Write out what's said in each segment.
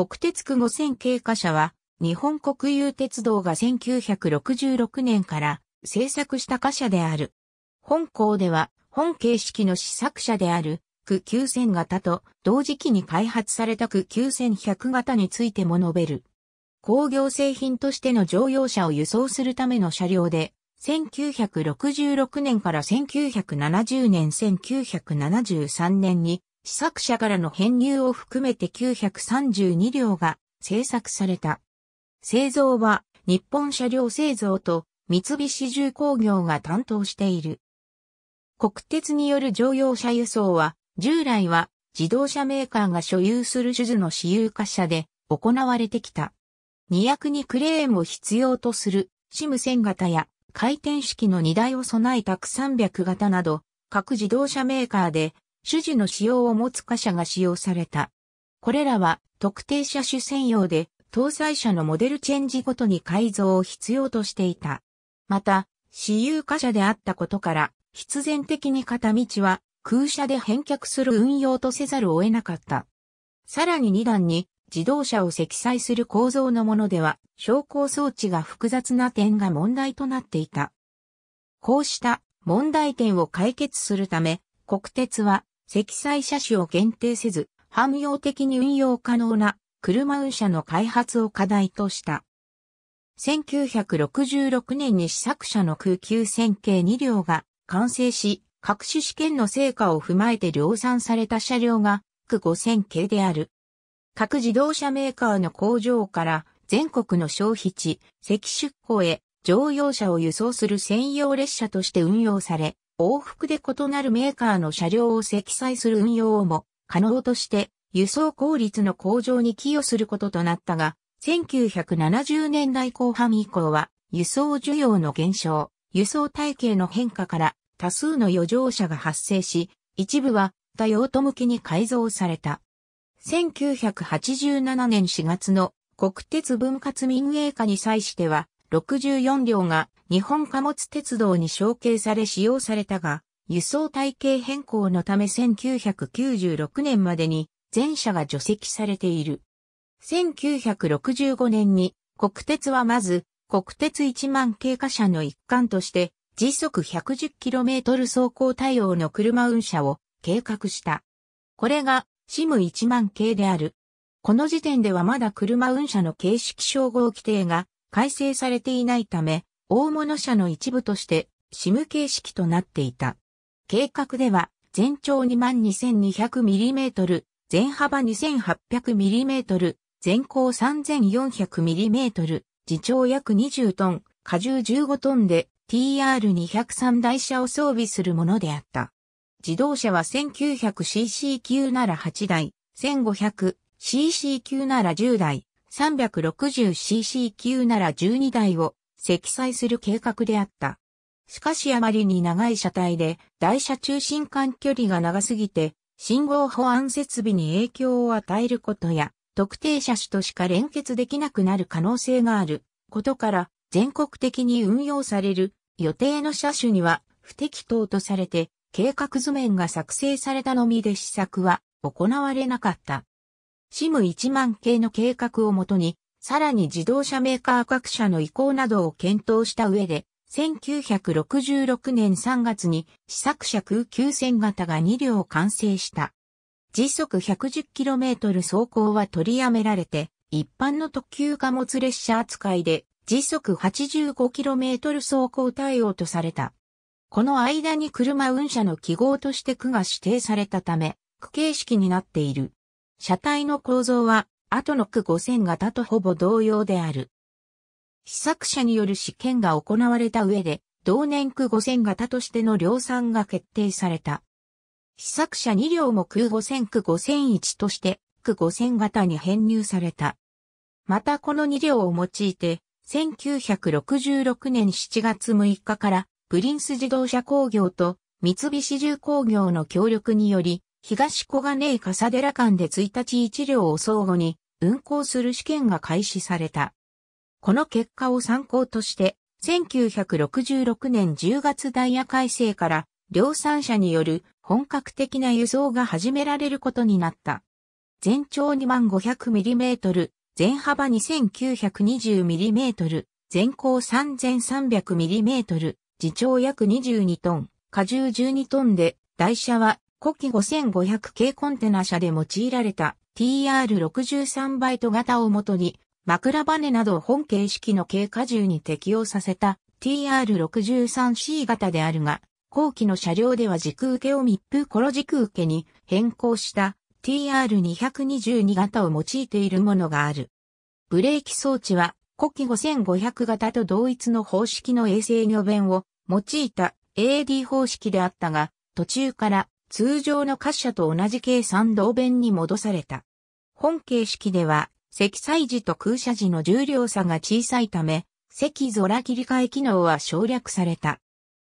国鉄区5000経過車は、日本国有鉄道が1966年から製作した貨車である。本校では、本形式の試作車である、区9000型と同時期に開発された区9100型についても述べる。工業製品としての乗用車を輸送するための車両で、1966年から1970年1973年に試作者からの編入を含めて932両が製作された。製造は日本車両製造と三菱重工業が担当している。国鉄による乗用車輸送は従来は自動車メーカーが所有する手術の私有化車で行われてきた。2役にクレーンを必要とするシム1000型や回転式の荷台を備えたク300型など各自動車メーカーで種樹の使用を持つ貨車が使用された。これらは特定車種専用で、搭載車のモデルチェンジごとに改造を必要としていた。また、私有貨車であったことから、必然的に片道は空車で返却する運用とせざるを得なかった。さらに2段に自動車を積載する構造のものでは、昇降装置が複雑な点が問題となっていた。こうした問題点を解決するため、国鉄は積載車種を限定せず、汎用的に運用可能な車運車の開発を課題とした。1966年に試作車の空急線形2両が完成し、各種試験の成果を踏まえて量産された車両が、区5000系である。各自動車メーカーの工場から全国の消費地、赤出港へ乗用車を輸送する専用列車として運用され、往復で異なるメーカーの車両を積載する運用をも可能として輸送効率の向上に寄与することとなったが、1970年代後半以降は輸送需要の減少、輸送体系の変化から多数の余剰車が発生し、一部は多用途向きに改造された。1987年4月の国鉄分割民営化に際しては、64両が日本貨物鉄道に承継され使用されたが、輸送体系変更のため1996年までに全車が除籍されている。1965年に国鉄はまず国鉄1万経過車の一環として時速 110km 走行対応の車運車を計画した。これがシム1万系である。この時点ではまだ車運車の形式称号規定が改正されていないため、大物車の一部として、シム形式となっていた。計画では、全長 22,200mm、全幅 2,800mm、全高 3,400mm、自長約20トン、荷重15トンで TR203 台車を装備するものであった。自動車は 1900cc 級なら8台、1500cc 級なら10台、360cc 級なら12台を積載する計画であった。しかしあまりに長い車体で台車中心間距離が長すぎて信号保安設備に影響を与えることや特定車種としか連結できなくなる可能性があることから全国的に運用される予定の車種には不適当とされて計画図面が作成されたのみで試作は行われなかった。シム1万系の計画をもとにさらに自動車メーカー各社の移行などを検討した上で、1966年3月に試作車空急戦型が2両完成した。時速 110km 走行は取りやめられて、一般の特急貨物列車扱いで時速 85km 走行対応とされた。この間に車運車の記号として区が指定されたため、区形式になっている。車体の構造は後の区5000型とほぼ同様である。試作者による試験が行われた上で、同年区5000型としての量産が決定された。試作者2両も区5000区5001として、区5000型に編入された。またこの2両を用いて、1966年7月6日から、プリンス自動車工業と三菱重工業の協力により、東小金井笠寺間で1日1両を相互に運行する試験が開始された。この結果を参考として、1966年10月ダイヤ改正から量産車による本格的な輸送が始められることになった。全長 2500mm、全幅 2920mm、全高 3300mm、自重約22トン、荷重12トンで、台車は古希5500系コンテナ車で用いられた TR63 バイト型をもとに、枕羽など本形式の軽荷重に適用させた TR63C 型であるが、後期の車両では軸受けを密封コロ軸受けに変更した TR222 型を用いているものがある。ブレーキ装置は、古希5500型と同一の方式の衛星魚弁を用いた AD 方式であったが、途中から通常の滑車と同じ計算同弁に戻された。本形式では、積載時と空車時の重量差が小さいため、積空切り替え機能は省略された。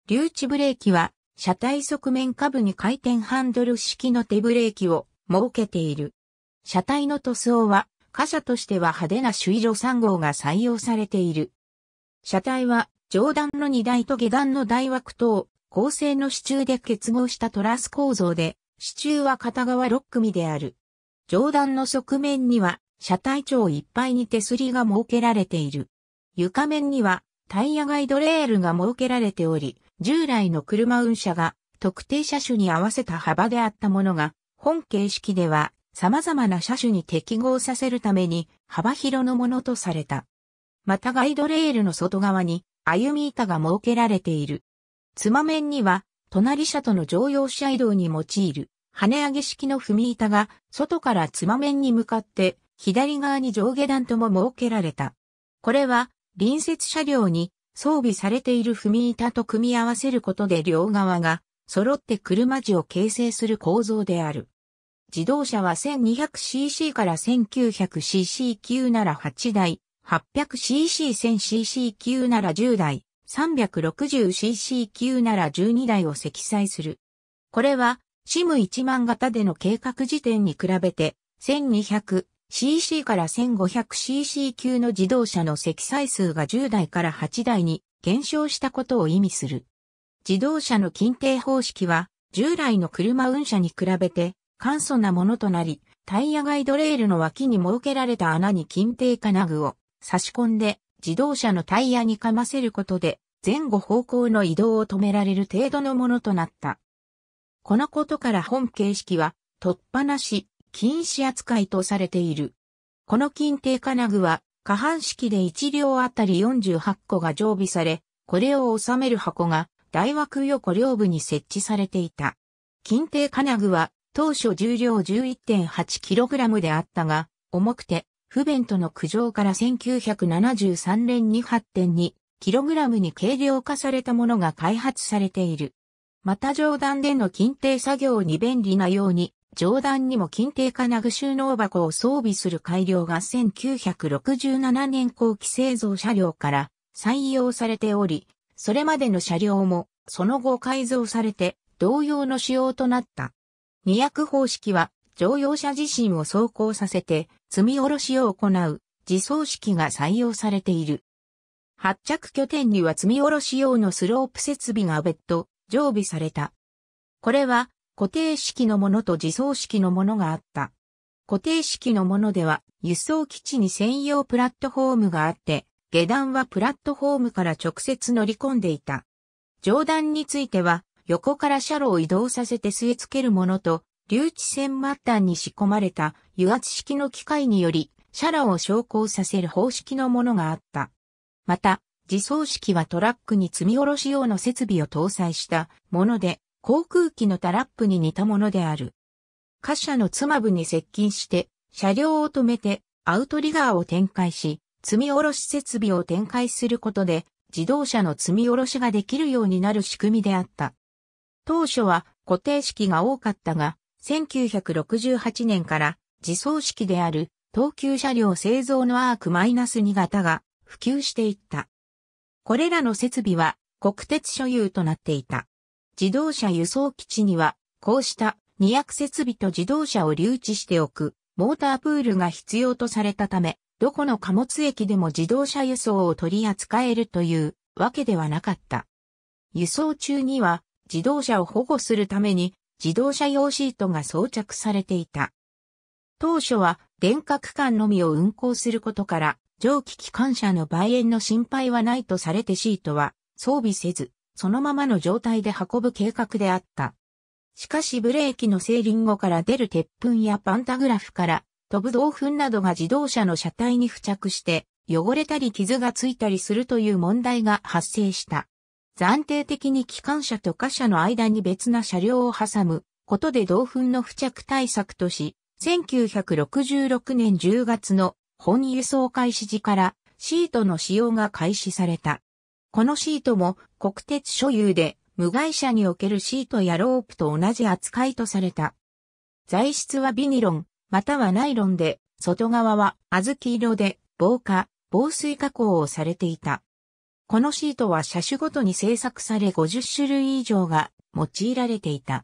留置ブレーキは、車体側面下部に回転ハンドル式の手ブレーキを設けている。車体の塗装は、貨車としては派手な水路3号が採用されている。車体は、上段の荷台と下段の台枠等、合成の支柱で結合したトラス構造で、支柱は片側6組である。上段の側面には、車体長いっぱいに手すりが設けられている。床面には、タイヤガイドレールが設けられており、従来の車運車が特定車種に合わせた幅であったものが、本形式では様々な車種に適合させるために幅広のものとされた。またガイドレールの外側に歩み板が設けられている。つま面には、隣車との乗用車移動に用いる、跳ね上げ式の踏み板が、外からつま面に向かって、左側に上下段とも設けられた。これは、隣接車両に装備されている踏み板と組み合わせることで両側が揃って車地を形成する構造である。自動車は 1200cc から 1900cc 級なら8台、800cc1000cc 級なら10台、360cc 級なら12台を積載する。これは、シム1万型での計画時点に比べて、1200cc から 1500cc 級の自動車の積載数が10台から8台に減少したことを意味する。自動車の禁定方式は、従来の車運車に比べて、簡素なものとなり、タイヤガイドレールの脇に設けられた穴に禁定金具を差し込んで、自動車のタイヤにかませることで前後方向の移動を止められる程度のものとなった。このことから本形式は突破なし、禁止扱いとされている。この禁定金具は下半式で1両あたり48個が常備され、これを収める箱が大枠横両部に設置されていた。禁定金具は当初重量 11.8kg であったが、重くて不便との苦情から1973年に 8.2kg に軽量化されたものが開発されている。また上段での金定作業に便利なように、上段にも金定金具収納箱を装備する改良が1967年後期製造車両から採用されており、それまでの車両もその後改造されて同様の仕様となった。二役方式は乗用車自身を走行させて積み下ろしを行う自走式が採用されている。発着拠点には積み下ろし用のスロープ設備が別途常備された。これは固定式のものと自走式のものがあった。固定式のものでは輸送基地に専用プラットフォームがあって、下段はプラットフォームから直接乗り込んでいた。上段については横から車路を移動させて据え付けるものと留置線末端に仕込まれた油圧式の機械により、車両を昇降させる方式のものがあった。また、自走式はトラックに積み下ろし用の設備を搭載したもので、航空機のタラップに似たものである。貨車のつま部に接近して、車両を止めて、アウトリガーを展開し、積み下ろし設備を展開することで、自動車の積み下ろしができるようになる仕組みであった。当初は固定式が多かったが、1968年から自走式である東急車両製造のアーク -2 型が普及していった。これらの設備は国鉄所有となっていた。自動車輸送基地にはこうした2 0 0設備と自動車を留置しておくモータープールが必要とされたため、どこの貨物駅でも自動車輸送を取り扱えるというわけではなかった。輸送中には自動車を保護するために自動車用シートが装着されていた。当初は電化区間のみを運行することから、蒸気機関車の売園の心配はないとされてシートは装備せず、そのままの状態で運ぶ計画であった。しかしブレーキのセリン後から出る鉄粉やパンタグラフから飛ぶ銅粉などが自動車の車体に付着して汚れたり傷がついたりするという問題が発生した。暫定的に機関車と貨車の間に別な車両を挟むことで同粉の付着対策とし、1966年10月の本輸送開始時からシートの使用が開始された。このシートも国鉄所有で無害者におけるシートやロープと同じ扱いとされた。材質はビニロン、またはナイロンで、外側は小豆色で防火、防水加工をされていた。このシートは車種ごとに製作され50種類以上が用いられていた。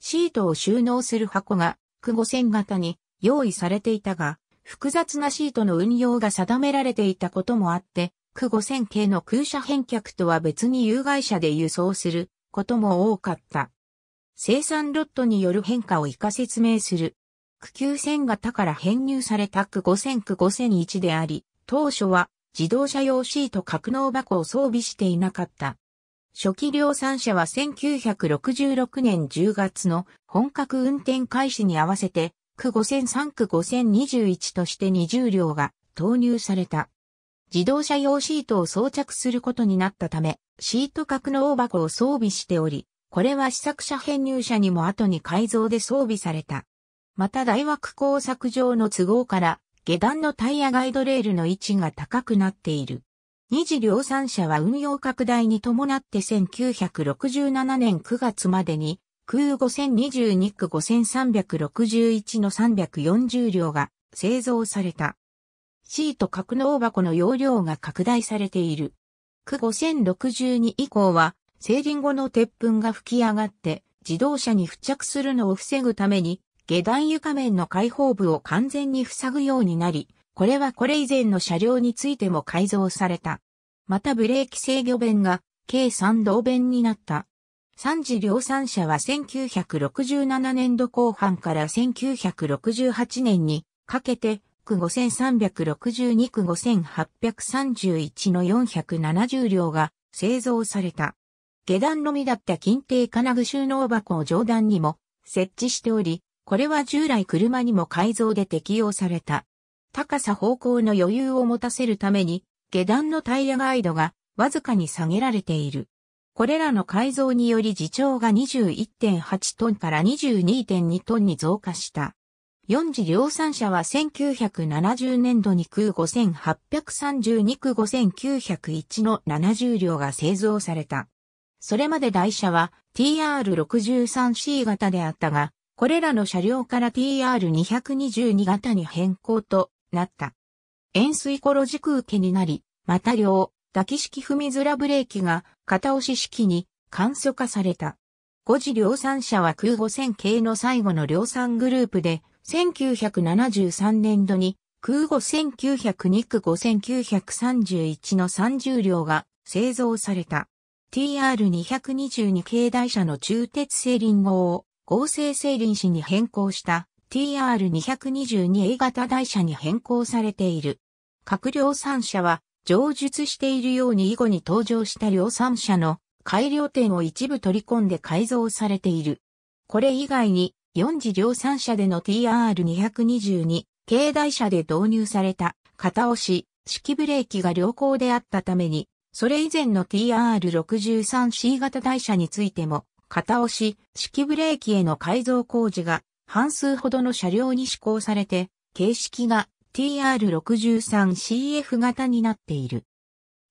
シートを収納する箱が、区5000型に用意されていたが、複雑なシートの運用が定められていたこともあって、区5000系の空車返却とは別に有害者で輸送することも多かった。生産ロットによる変化を以下説明する。区9000型から編入された区5000区5001であり、当初は自動車用シート格納箱を装備していなかった。初期量産車は1966年10月の本格運転開始に合わせて、区5003区5021として20両が投入された。自動車用シートを装着することになったため、シート格納箱を装備しており、これは試作車編入車にも後に改造で装備された。また大枠工作上の都合から、下段のタイヤガイドレールの位置が高くなっている。二次量産車は運用拡大に伴って1967年9月までに空5022区5361の340両が製造された。シート格納箱の容量が拡大されている。区5062以降は、整輪後の鉄粉が吹き上がって、自動車に付着するのを防ぐために、下段床面の開放部を完全に塞ぐようになり、これはこれ以前の車両についても改造された。またブレーキ制御弁が計3同弁になった。3次量産車は1967年度後半から1968年にかけて、区5362区5831の470両が製造された。下段のみだった金定金具収納箱を上段にも設置しており、これは従来車にも改造で適用された。高さ方向の余裕を持たせるために、下段のタイヤガイドがわずかに下げられている。これらの改造により自重が21.8トンから22.2トンに増加した。4次量産車は1970年度に空5832空5901の70両が製造された。それまで台車は TR63C 型であったが、これらの車両から TR222 型に変更となった。円錐コロク受けになり、また両、抱き式踏みづらブレーキが片押し式に簡素化された。5次量産車は空母0 0 0系の最後の量産グループで、1973年度に空母1 9 0 2区5931の30両が製造された。TR222 系台車の中鉄製ン号を合成製輪紙に変更した TR222A 型台車に変更されている。各量産車は、上述しているように以後に登場した量産車の改良点を一部取り込んで改造されている。これ以外に、4次量産車での TR222 軽台車で導入された片押し式ブレーキが良好であったために、それ以前の TR63C 型台車についても片押し、式ブレーキへの改造工事が半数ほどの車両に施行されて、形式が TR63CF 型になっている。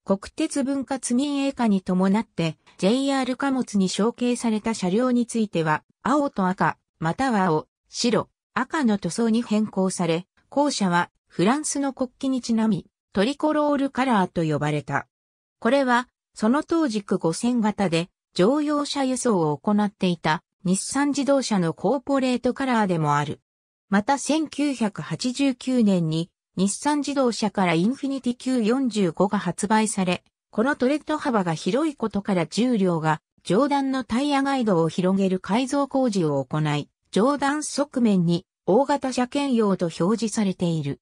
国鉄分割民営化に伴って JR 貨物に承継された車両については、青と赤、または青、白、赤の塗装に変更され、校舎はフランスの国旗にちなみ、トリコロールカラーと呼ばれた。これは、その当区5000型で、乗用車輸送を行っていた日産自動車のコーポレートカラーでもある。また1989年に日産自動車からインフィニティ Q45 が発売され、このトレッド幅が広いことから重量が上段のタイヤガイドを広げる改造工事を行い、上段側面に大型車検用と表示されている。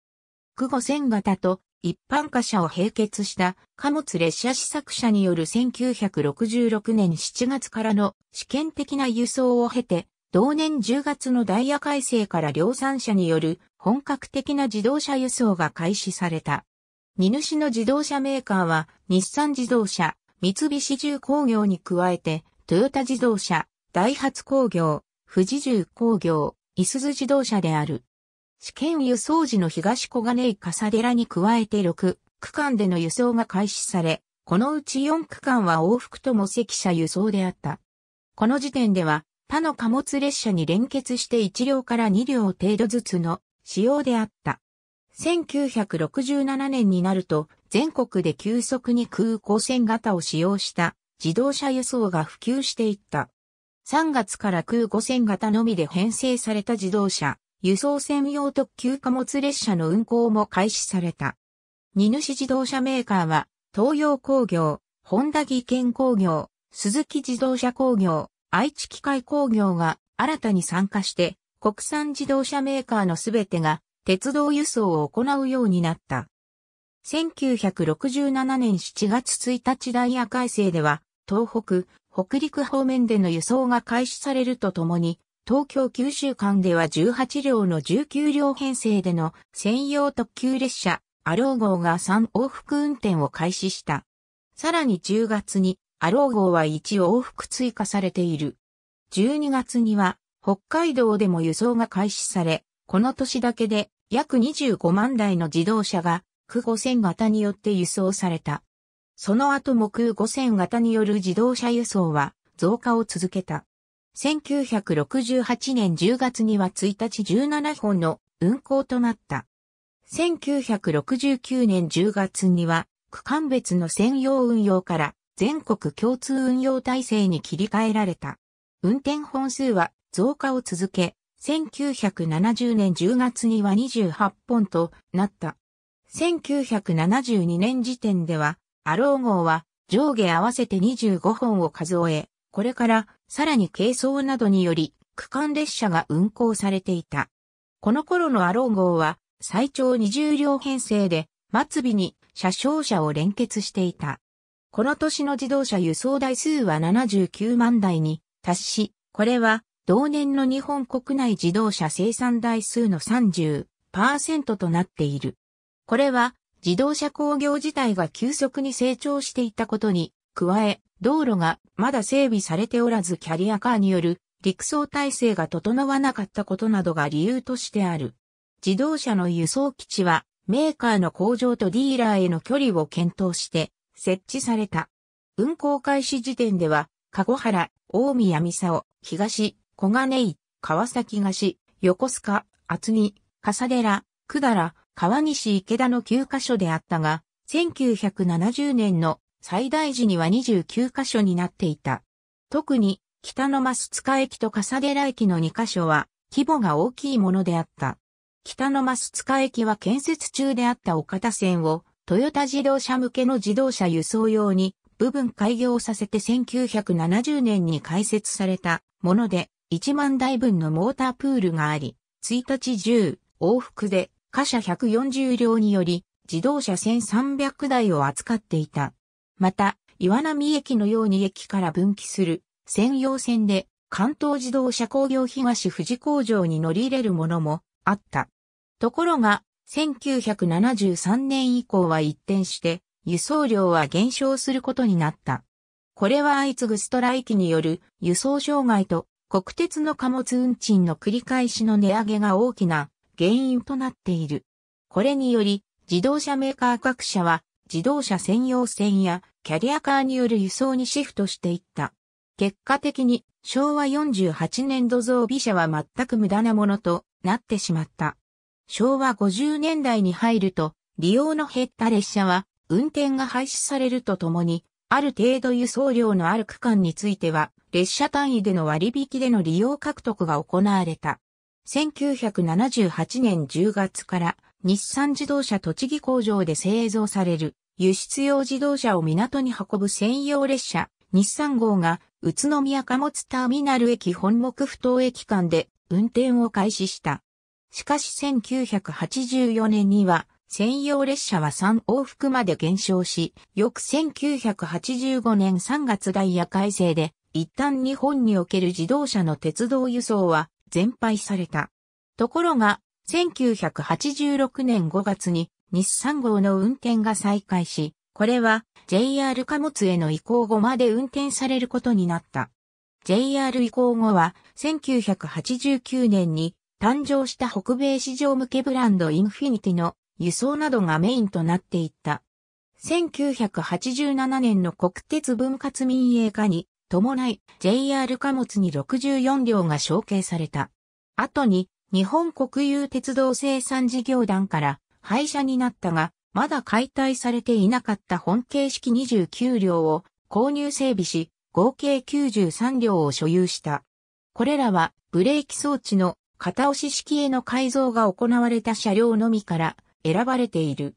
区後線型と一般貨車を併結した貨物列車試作車による1966年7月からの試験的な輸送を経て、同年10月のダイヤ改正から量産車による本格的な自動車輸送が開始された。荷主の自動車メーカーは日産自動車、三菱重工業に加えて、トヨタ自動車、ダイハツ工業、富士重工業、イスズ自動車である。試験輸送時の東小金井笠寺に加えて6区間での輸送が開始され、このうち4区間は往復とも席車輸送であった。この時点では他の貨物列車に連結して1両から2両程度ずつの使用であった。1967年になると全国で急速に空港線型を使用した自動車輸送が普及していった。3月から空5線型のみで編成された自動車、輸送専用特急貨物列車の運行も開始された。荷主自動車メーカーは、東洋工業、本田技研工業、鈴木自動車工業、愛知機械工業が新たに参加して、国産自動車メーカーのすべてが鉄道輸送を行うようになった。1967年7月1日ダイヤ改正では、東北、北陸方面での輸送が開始されるとともに、東京九州間では18両の19両編成での専用特急列車、アロー号が3往復運転を開始した。さらに10月に、アロー号は1往復追加されている。12月には、北海道でも輸送が開始され、この年だけで約25万台の自動車が空5000型によって輸送された。その後も空5000型による自動車輸送は増加を続けた。1968年10月には1日17本の運行となった。1969年10月には区間別の専用運用から全国共通運用体制に切り替えられた。運転本数は増加を続け、1970年10月には28本となった。1972年時点では、アロー号は上下合わせて25本を数え、これからさらに軽装などにより、区間列車が運行されていた。この頃のアロー号は、最長20両編成で、末尾に車掌車を連結していた。この年の自動車輸送台数は79万台に達し、これは同年の日本国内自動車生産台数の30%となっている。これは自動車工業自体が急速に成長していたことに加え、道路がまだ整備されておらずキャリアカーによる陸送体制が整わなかったことなどが理由としてある。自動車の輸送基地はメーカーの工場とディーラーへの距離を検討して設置された。運行開始時点では、籠原、大宮三沢、東、小金井、川崎東、横須賀、厚木、笠寺、百済、川西池田の9カ所であったが、1970年の最大時には29カ所になっていた。特に、北の増塚駅と笠寺駅の2カ所は、規模が大きいものであった。北の増塚駅は建設中であった岡田線を、トヨタ自動車向けの自動車輸送用に、部分開業させて1970年に開設されたもので、1万台分のモータープールがあり、1日10往復で貨車140両により自動車1300台を扱っていた。また、岩波駅のように駅から分岐する専用線で関東自動車工業東富士工場に乗り入れるものもあった。ところが、1973年以降は一転して、輸送量は減少することになった。これは相次ぐストライキによる輸送障害と国鉄の貨物運賃の繰り返しの値上げが大きな原因となっている。これにより自動車メーカー各社は自動車専用線やキャリアカーによる輸送にシフトしていった。結果的に昭和48年度増備車は全く無駄なものとなってしまった。昭和50年代に入ると利用の減った列車は運転が廃止されるとともにある程度輸送量のある区間については列車単位での割引での利用獲得が行われた。1978年10月から日産自動車栃木工場で製造される輸出用自動車を港に運ぶ専用列車日産号が宇都宮貨物ターミナル駅本木不等駅間で運転を開始した。しかし1984年には専用列車は3往復まで減少し、翌1985年3月ダイヤ改正で一旦日本における自動車の鉄道輸送は全廃された。ところが、1986年5月に日産号の運転が再開し、これは JR 貨物への移行後まで運転されることになった。JR 移行後は1989年に誕生した北米市場向けブランドインフィニティの輸送などがメインとなっていった。1987年の国鉄分割民営化に伴い JR 貨物に64両が承継された。後に日本国有鉄道生産事業団から廃車になったが、まだ解体されていなかった本形式29両を購入整備し、合計93両を所有した。これらはブレーキ装置の片押し式への改造が行われた車両のみから選ばれている。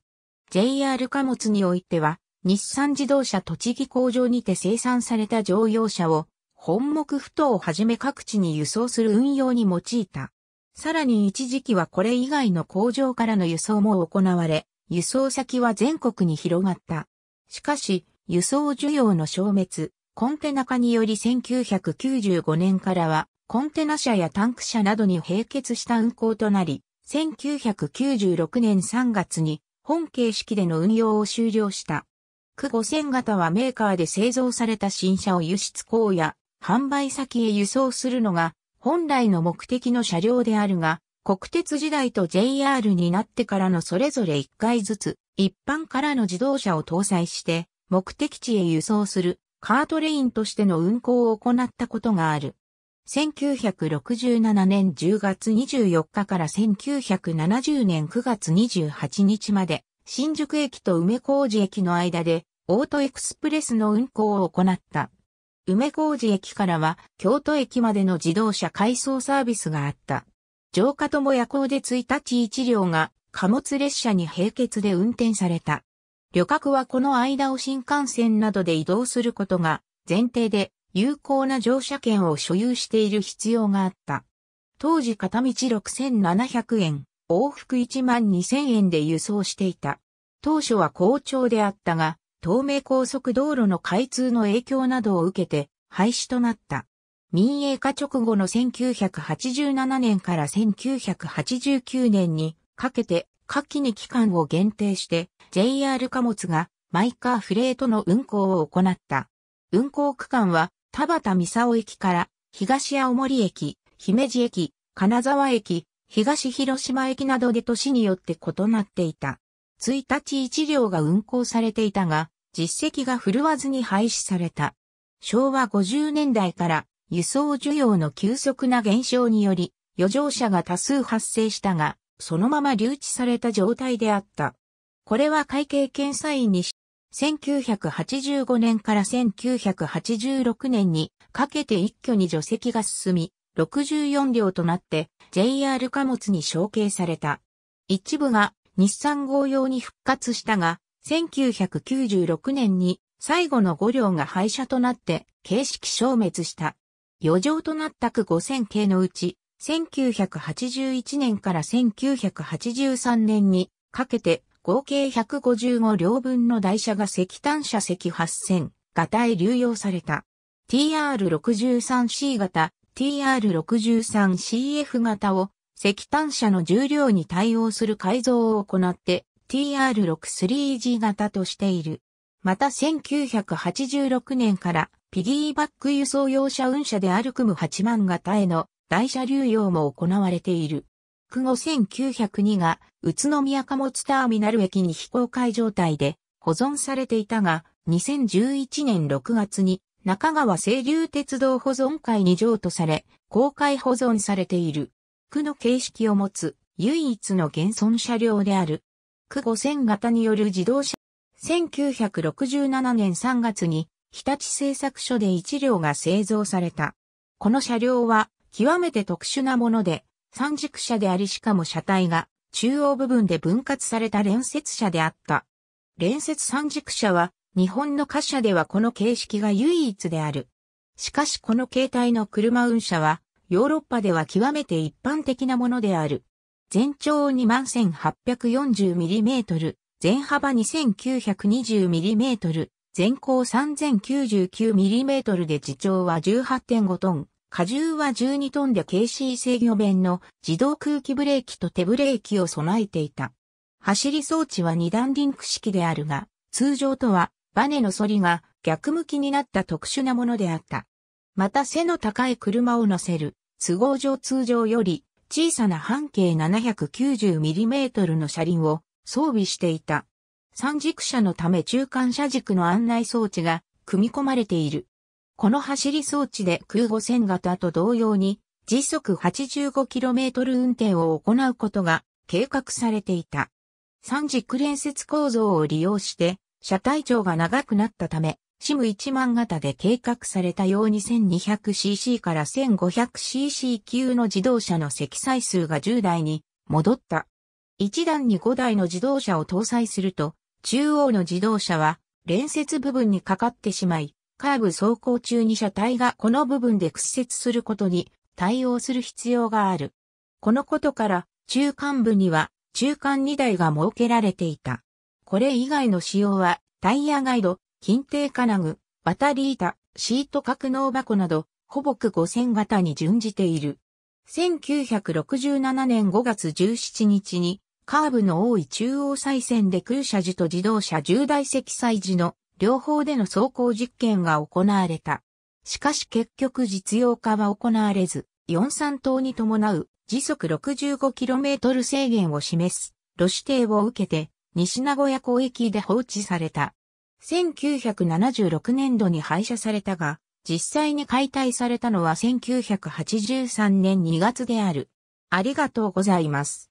JR 貨物においては、日産自動車栃木工場にて生産された乗用車を、本木ふ頭をはじめ各地に輸送する運用に用いた。さらに一時期はこれ以外の工場からの輸送も行われ、輸送先は全国に広がった。しかし、輸送需要の消滅、コンテナ化により1995年からは、コンテナ車やタンク車などに並結した運行となり、1996年3月に本形式での運用を終了した。区5000型はメーカーで製造された新車を輸出港や販売先へ輸送するのが本来の目的の車両であるが、国鉄時代と JR になってからのそれぞれ1回ずつ、一般からの自動車を搭載して、目的地へ輸送するカートレインとしての運行を行ったことがある。1967年10月24日から1970年9月28日まで、新宿駅と梅小路駅の間で、オートエクスプレスの運行を行った。梅小路駅からは京都駅までの自動車回送サービスがあった。城下とも夜行で1日1両が貨物列車に並結で運転された。旅客はこの間を新幹線などで移動することが前提で有効な乗車券を所有している必要があった。当時片道6700円、往復1万2000円で輸送していた。当初は好調であったが、東名高速道路の開通の影響などを受けて廃止となった。民営化直後の1987年から1989年にかけて夏季に期間を限定して JR 貨物がマイカーフレートの運行を行った。運行区間は田畑三沢駅から東青森駅、姫路駅、金沢駅、東広島駅などで都市によって異なっていた。1日1両が運行されていたが、実績が振るわずに廃止された。昭和50年代から輸送需要の急速な減少により、余剰車が多数発生したが、そのまま留置された状態であった。これは会計検査院にし、1985年から1986年にかけて一挙に除籍が進み、64両となって JR 貨物に承継された。一部が日産号用に復活したが、1996年に最後の5両が廃車となって形式消滅した。余剰となった区5000系のうち、1981年から1983年にかけて合計155両分の台車が石炭車石8000型へ流用された。TR63C 型、TR63CF 型を石炭車の重量に対応する改造を行って TR63G 型としている。また1986年からピギーバック輸送用車運車であるクム8万型への台車流用も行われている。区後1902が宇都宮貨物ターミナル駅に非公開状態で保存されていたが、2011年6月に中川清流鉄道保存会に譲渡され、公開保存されている。区の形式を持つ唯一の現存車両である。区5000型による自動車。1967年3月に日立製作所で1両が製造された。この車両は極めて特殊なもので、三軸車でありしかも車体が中央部分で分割された連接車であった。連接三軸車は日本の貨車ではこの形式が唯一である。しかしこの形態の車運車はヨーロッパでは極めて一般的なものである。全長 21,840mm、全幅 2,920mm、全高 3,099mm で自重は18.5トン、荷重は12トンで KC 制御弁の自動空気ブレーキと手ブレーキを備えていた。走り装置は二段リンク式であるが、通常とはバネの反りが逆向きになった特殊なものであった。また背の高い車を乗せる、都合上通常より小さな半径 790mm の車輪を装備していた。三軸車のため中間車軸の案内装置が組み込まれている。この走り装置で空母0型と同様に時速 85km 運転を行うことが計画されていた。三軸連接構造を利用して車体長が長くなったためシム1万型で計画されたよう 2200cc から 1500cc 級の自動車の積載数が10台に戻った。1段に5台の自動車を搭載すると、中央の自動車は連接部分にかかってしまい、カーブ走行中に車体がこの部分で屈折することに対応する必要がある。このことから中間部には中間2台が設けられていた。これ以外の仕様はタイヤガイド、金帝金具、渡り板、シート格納箱など、ほぼく5000型に準じている。1967年5月17日に、カーブの多い中央再線で空車時と自動車重大積載時の両方での走行実験が行われた。しかし結局実用化は行われず、43等に伴う時速 65km 制限を示す、路指定を受けて、西名古屋港駅で放置された。1976年度に廃車されたが、実際に解体されたのは1983年2月である。ありがとうございます。